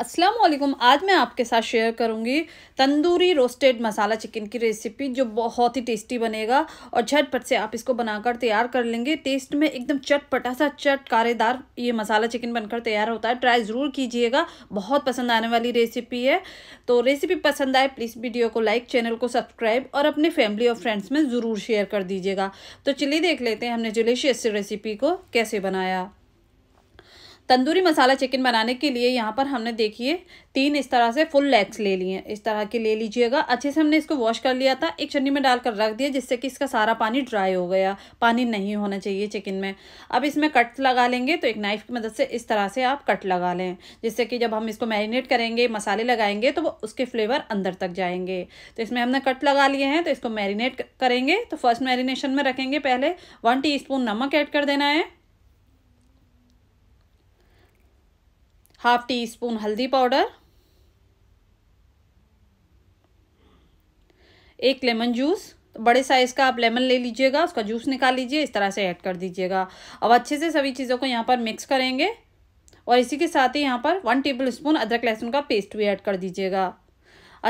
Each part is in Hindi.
अस्सलाम वालेकुम आज मैं आपके साथ शेयर करूंगी तंदूरी रोस्टेड मसाला चिकन की रेसिपी जो बहुत ही टेस्टी बनेगा और झटपट से आप इसको बनाकर तैयार कर लेंगे टेस्ट में एकदम चटपटा सा चटकारेदार ये मसाला चिकन बनकर तैयार होता है ट्राई ज़रूर कीजिएगा बहुत पसंद आने वाली रेसिपी है तो रेसिपी पसंद आए प्लीज़ वीडियो को लाइक चैनल को सब्सक्राइब और अपने फैमिली और फ्रेंड्स में ज़रूर शेयर कर दीजिएगा तो चलिए देख लेते हैं हमने जलेशियस रेसिपी को कैसे बनाया तंदूरी मसाला चिकन बनाने के लिए यहाँ पर हमने देखिए तीन इस तरह से फुल लेग्स ले लिए इस तरह के ले लीजिएगा अच्छे से हमने इसको वॉश कर लिया था एक चन्नी में डालकर रख दिया जिससे कि इसका सारा पानी ड्राई हो गया पानी नहीं होना चाहिए चिकन में अब इसमें कट लगा लेंगे तो एक नाइफ की मदद से इस तरह से आप कट लगा लें जिससे कि जब हम इसको मैरिनेट करेंगे मसाले लगाएंगे तो वो उसके फ्लेवर अंदर तक जाएंगे तो इसमें हमने कट लगा लिए हैं तो इसको मैरिनेट करेंगे तो फर्स्ट मैरिनेशन में रखेंगे पहले वन टी नमक ऐड कर देना है हाफ टी स्पून हल्दी पाउडर एक लेमन जूस बड़े साइज़ का आप लेमन ले लीजिएगा उसका जूस निकाल लीजिए इस तरह से ऐड कर दीजिएगा अब अच्छे से सभी चीज़ों को यहाँ पर मिक्स करेंगे और इसी के साथ ही यहाँ पर वन टेबल स्पून अदरक लहसुन का पेस्ट भी ऐड कर दीजिएगा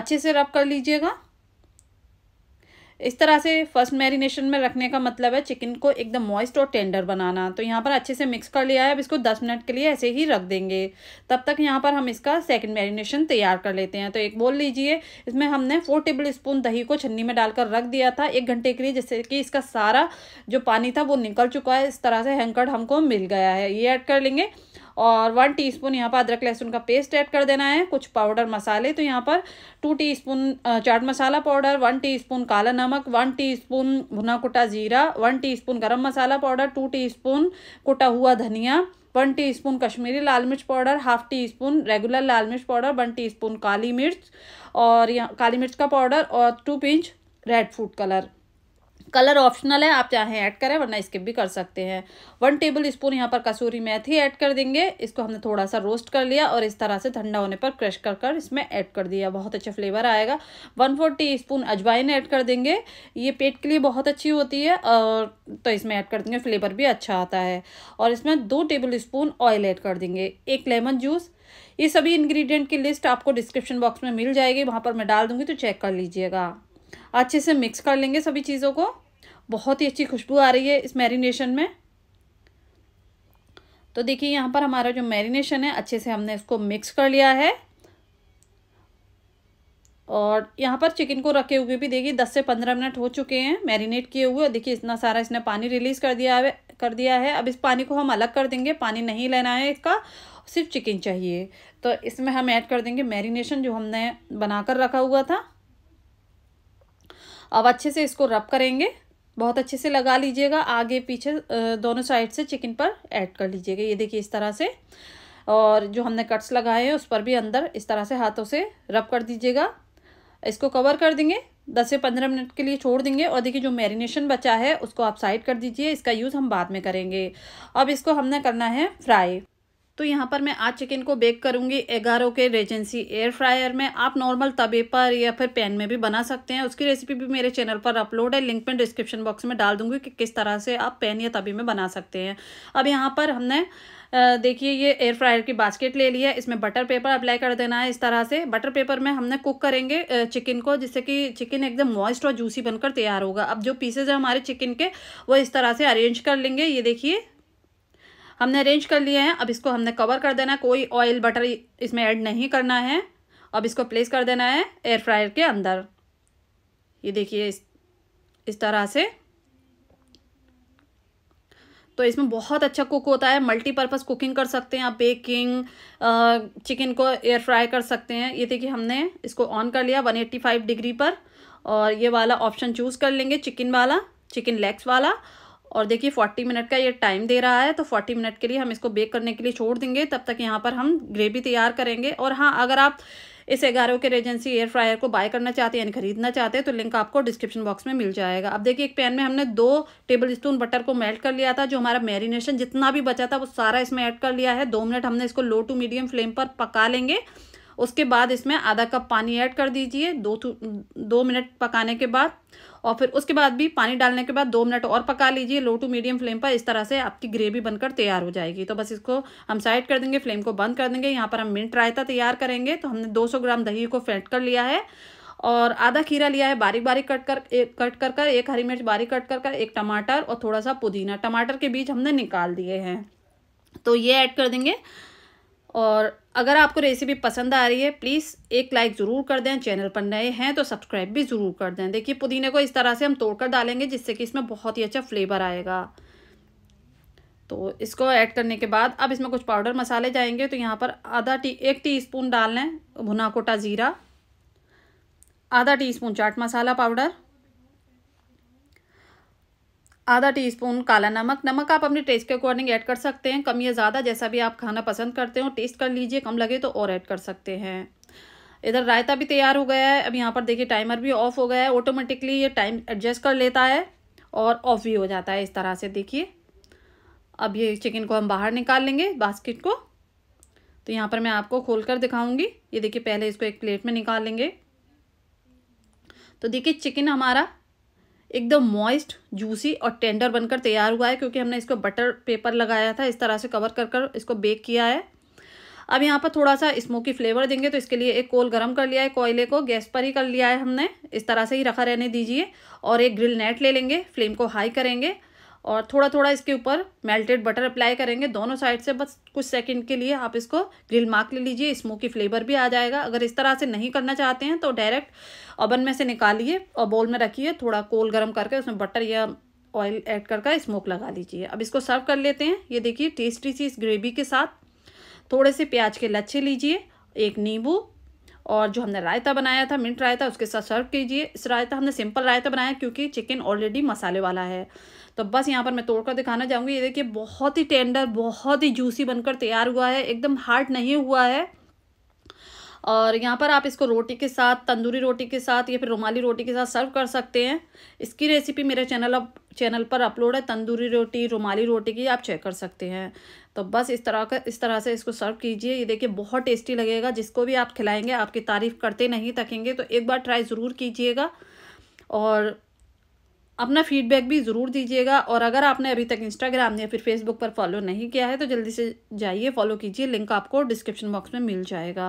अच्छे से रब कर लीजिएगा इस तरह से फर्स्ट मैरिनेशन में रखने का मतलब है चिकन को एकदम मॉइस्ट और टेंडर बनाना तो यहाँ पर अच्छे से मिक्स कर लिया है अब इसको दस मिनट के लिए ऐसे ही रख देंगे तब तक यहाँ पर हम इसका सेकंड मैरिनेशन तैयार कर लेते हैं तो एक बोल लीजिए इसमें हमने फोर टेबल स्पून दही को छन्नी में डालकर रख दिया था एक घंटे के लिए जैसे कि इसका सारा जो पानी था वो निकल चुका है इस तरह से हैंकड़ हमको मिल गया है ये ऐड कर लेंगे और वन टीस्पून यहाँ पर अदरक लहसुन का पेस्ट ऐड कर देना है कुछ पाउडर मसाले तो यहाँ पर two teaspoon chaat masala powder one teaspoon काला नमक वन टीस्पून भुना कुटा जीरा वन टीस्पून गरम मसाला पाउडर टू टीस्पून कुटा हुआ धनिया वन टीस्पून कश्मीरी लाल मिर्च powder half teaspoon regular लाल मिर्च पाउडर वन टी काली मिर्च और यहाँ काली मिर्च का पाउडर और two pinch red food colour colour optional है आप चाहें ऐड करें वरना स्किप भी कर सकते हैं वन टेबल स्पून यहाँ पर कसूरी मेथी ऐड कर देंगे इसको हमने थोड़ा सा रोस्ट कर लिया और इस तरह से ठंडा होने पर क्रश कर कर इसमें ऐड कर दिया बहुत अच्छा फ्लेवर आएगा वन फोर टी स्पून अजवाइन ऐड कर देंगे ये पेट के लिए बहुत अच्छी होती है और तो इसमें ऐड कर देंगे फ्लेवर भी अच्छा आता है और इसमें दो टेबल स्पून ऑयल ऐड कर देंगे एक लेमन जूस ये सभी इन्ग्रीडियंट की लिस्ट आपको डिस्क्रिप्शन बॉक्स में मिल जाएगी वहाँ पर मैं डाल दूँगी तो चेक कर लीजिएगा अच्छे से मिक्स कर लेंगे सभी चीज़ों को बहुत ही अच्छी खुशबू आ रही है इस मैरिनेशन में तो देखिए यहाँ पर हमारा जो मैरिनेशन है अच्छे से हमने इसको मिक्स कर लिया है और यहाँ पर चिकन को रखे हुए भी देखिए दस से पंद्रह मिनट हो चुके हैं मैरिनेट किए हुए देखिए इतना सारा इसने पानी रिलीज़ कर दिया है कर दिया है अब इस पानी को हम अलग कर देंगे पानी नहीं लेना है इसका सिर्फ चिकन चाहिए तो इसमें हम ऐड कर देंगे मैरिनेशन जो हमने बना कर रखा हुआ था अब अच्छे से इसको रब करेंगे बहुत अच्छे से लगा लीजिएगा आगे पीछे दोनों साइड से चिकन पर ऐड कर लीजिएगा ये देखिए इस तरह से और जो हमने कट्स लगाए हैं उस पर भी अंदर इस तरह से हाथों से रब कर दीजिएगा इसको कवर कर देंगे दस से पंद्रह मिनट के लिए छोड़ देंगे और देखिए जो मैरिनेशन बचा है उसको आप साइड कर दीजिए इसका यूज़ हम बाद में करेंगे अब इसको हमने करना है फ्राई तो यहाँ पर मैं आज चिकन को बेक करूँगी एगारो के रेजेंसी एयर फ्रायर में आप नॉर्मल तवे पर या फिर पैन में भी बना सकते हैं उसकी रेसिपी भी मेरे चैनल पर अपलोड है लिंक में डिस्क्रिप्शन बॉक्स में डाल दूंगी कि किस तरह से आप पैन या तवे में बना सकते हैं अब यहाँ पर हमने देखिए ये एयर फ्रायर की बास्केट ले ली है इसमें बटर पेपर अप्लाई कर देना है इस तरह से बटर पेपर में हमने कुक करेंगे चिकन को जिससे कि चिकन एकदम मॉइस्ट और जूसी बनकर तैयार होगा अब जो पीसेज है हमारे चिकन के वो इस तरह से अरेंज कर लेंगे ये देखिए हमने अरेंज कर लिए हैं अब इसको हमने कवर कर देना है कोई ऑयल बटर इसमें ऐड नहीं करना है अब इसको प्लेस कर देना है एयर फ्रायर के अंदर ये देखिए इस इस तरह से तो इसमें बहुत अच्छा कुक होता है मल्टीपर्पज़ कुकिंग कर सकते हैं आप बेकिंग चिकन को एयर फ्राई कर सकते हैं ये देखिए हमने इसको ऑन कर लिया 185 डिग्री पर और ये वाला ऑप्शन चूज़ कर लेंगे चिकन वाला चिकन लेग्स वाला और देखिए फोर्टी मिनट का ये टाइम दे रहा है तो फोर्टी मिनट के लिए हम इसको बेक करने के लिए छोड़ देंगे तब तक यहाँ पर हम ग्रेवी तैयार करेंगे और हाँ अगर आप इस एगारो के रेजेंसी एयर फ्रायर को बाय करना चाहते हैं यानी खरीदना चाहते हैं तो लिंक आपको डिस्क्रिप्शन बॉक्स में मिल जाएगा अब देखिए एक पैन में हमने दो टेबल स्पून बटर को मेल्ट कर लिया था जो हमारा मैरिनेशन जितना भी बचा था वो सारा इसमें ऐड कर लिया है दो मिनट हमने इसको लो टू मीडियम फ्लेम पर पका लेंगे उसके बाद इसमें आधा कप पानी ऐड कर दीजिए दो दो मिनट पकाने के बाद और फिर उसके बाद भी पानी डालने के बाद दो मिनट और पका लीजिए लो टू मीडियम फ्लेम पर इस तरह से आपकी ग्रेवी बनकर तैयार हो जाएगी तो बस इसको हम साइड कर देंगे फ्लेम को बंद कर देंगे यहाँ पर हम मिनट रायता तैयार करेंगे तो हमने दो ग्राम दही को फेंट कर लिया है और आधा खीरा लिया है बारीक बारीक कट कर एक कट कर कर एक हरी मिर्च बारीक कट कर कर एक टमाटर और थोड़ा सा पुदीना टमाटर के बीज हमने निकाल दिए हैं तो ये ऐड कर देंगे और अगर आपको रेसिपी पसंद आ रही है प्लीज़ एक लाइक ज़रूर कर दें चैनल पर नए हैं तो सब्सक्राइब भी ज़रूर कर दें देखिए पुदीने को इस तरह से हम तोड़कर डालेंगे जिससे कि इसमें बहुत ही अच्छा फ्लेवर आएगा तो इसको ऐड करने के बाद अब इसमें कुछ पाउडर मसाले जाएंगे तो यहाँ पर आधा टी एक टी स्पून डाल लें भुना कोटा ज़ीरा आधा teaspoon chaat masala powder आधा टी स्पून काला नमक नमक आप अपने टेस्ट के अकॉर्डिंग ऐड कर सकते हैं कम या ज़्यादा जैसा भी आप खाना पसंद करते हो टेस्ट कर लीजिए कम लगे तो और ऐड कर सकते हैं इधर रायता भी तैयार हो गया है अब यहाँ पर देखिए टाइमर भी ऑफ हो गया है ऑटोमेटिकली ये टाइम एडजस्ट कर लेता है और ऑफ भी हो जाता है इस तरह से देखिए अब ये चिकन को हम बाहर निकाल लेंगे बास्केट को तो यहाँ पर मैं आपको खोल कर दिखाऊँगी ये देखिए पहले इसको एक प्लेट में निकाल लेंगे तो देखिए चिकन हमारा एकदम मॉइस्ट जूसी और टेंडर बनकर तैयार हुआ है क्योंकि हमने इसको बटर पेपर लगाया था इस तरह से कवर कर कर इसको बेक किया है अब यहाँ पर थोड़ा सा स्मोकी फ्लेवर देंगे तो इसके लिए एक कोल गरम कर लिया है कोयले को गैस पर ही कर लिया है हमने इस तरह से ही रखा रहने दीजिए और एक ग्रिल नेट ले लेंगे फ्लेम को हाई करेंगे और थोड़ा थोड़ा इसके ऊपर मेल्टेड बटर अप्लाई करेंगे दोनों साइड से बस कुछ सेकंड के लिए आप इसको ग्रिल मार्क ले लीजिए स्मोकी फ्लेवर भी आ जाएगा अगर इस तरह से नहीं करना चाहते हैं तो डायरेक्ट ओवन में से निकालिए और बोल में रखिए थोड़ा कोल गर्म करके उसमें बटर या ऑयल ऐड करके स्मोक लगा लीजिए अब इसको सर्व कर लेते हैं ये देखिए टेस्टी सी इस ग्रेवी के साथ थोड़े से प्याज के लच्छे लीजिए एक नींबू और जो हमने रायता बनाया था मिंट रायता उसके साथ सर्व कीजिए इस रायता हमने सिंपल रायता बनाया क्योंकि चिकन ऑलरेडी मसाले वाला है तो बस यहाँ पर मैं तोड़कर दिखाना चाहूँगी ये देखिए बहुत ही टेंडर बहुत ही जूसी बनकर तैयार हुआ है एकदम हार्ड नहीं हुआ है और यहाँ पर आप इसको रोटी के साथ तंदूरी रोटी के साथ या फिर रुमाली रोटी के साथ सर्व कर सकते हैं इसकी रेसिपी मेरे चैनल अब चैनल पर अपलोड है तंदूरी रोटी रुमाली रोटी की आप चेक कर सकते हैं तो बस इस तरह का इस तरह से इसको सर्व कीजिए ये देखिए बहुत टेस्टी लगेगा जिसको भी आप खिलाएंगे आपकी तारीफ़ करते नहीं थकेंगे तो एक बार ट्राई ज़रूर कीजिएगा और अपना फीडबैक भी ज़रूर दीजिएगा और अगर आपने अभी तक इंस्टाग्राम या फिर फेसबुक पर फॉलो नहीं किया है तो जल्दी से जाइए फॉलो कीजिए लिंक आपको डिस्क्रिप्शन बॉक्स में मिल जाएगा